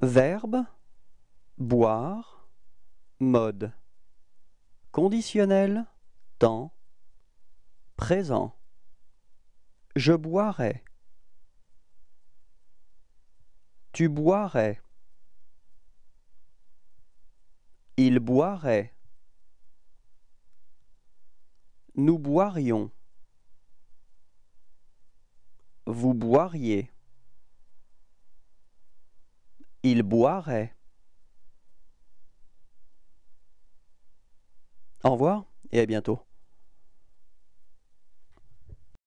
Verbe boire mode conditionnel temps présent Je boirai Tu boirais Il boirait Nous boirions Vous boiriez il boirait. Au revoir et à bientôt.